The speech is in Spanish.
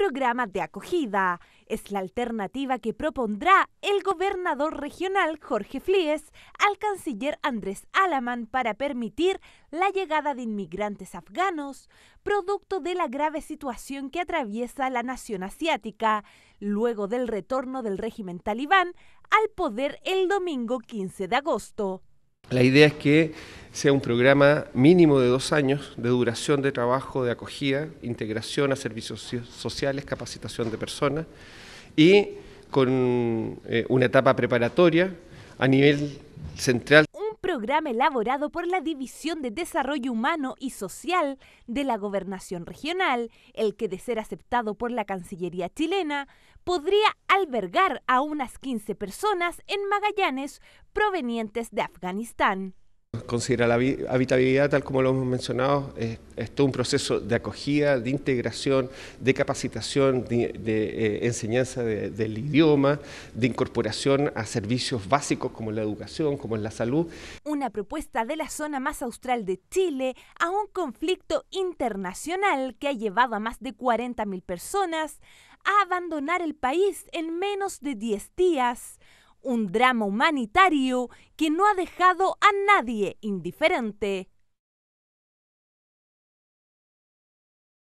programa de acogida. Es la alternativa que propondrá el gobernador regional Jorge Flíes al canciller Andrés Alaman para permitir la llegada de inmigrantes afganos, producto de la grave situación que atraviesa la nación asiática, luego del retorno del régimen talibán al poder el domingo 15 de agosto. La idea es que sea un programa mínimo de dos años de duración de trabajo, de acogida, integración a servicios sociales, capacitación de personas y con eh, una etapa preparatoria a nivel central programa elaborado por la División de Desarrollo Humano y Social de la Gobernación Regional, el que de ser aceptado por la Cancillería chilena, podría albergar a unas 15 personas en Magallanes provenientes de Afganistán. Considera la habitabilidad, tal como lo hemos mencionado, es, todo un proceso de acogida, de integración, de capacitación, de, eh, enseñanza del idioma, de incorporación a servicios básicos como la educación, como es la salud. Una propuesta de la zona más austral de Chile a un conflicto internacional que ha llevado a más de 40.000 personas a abandonar el país en menos de 10 días un drama humanitario que no ha dejado a nadie indiferente.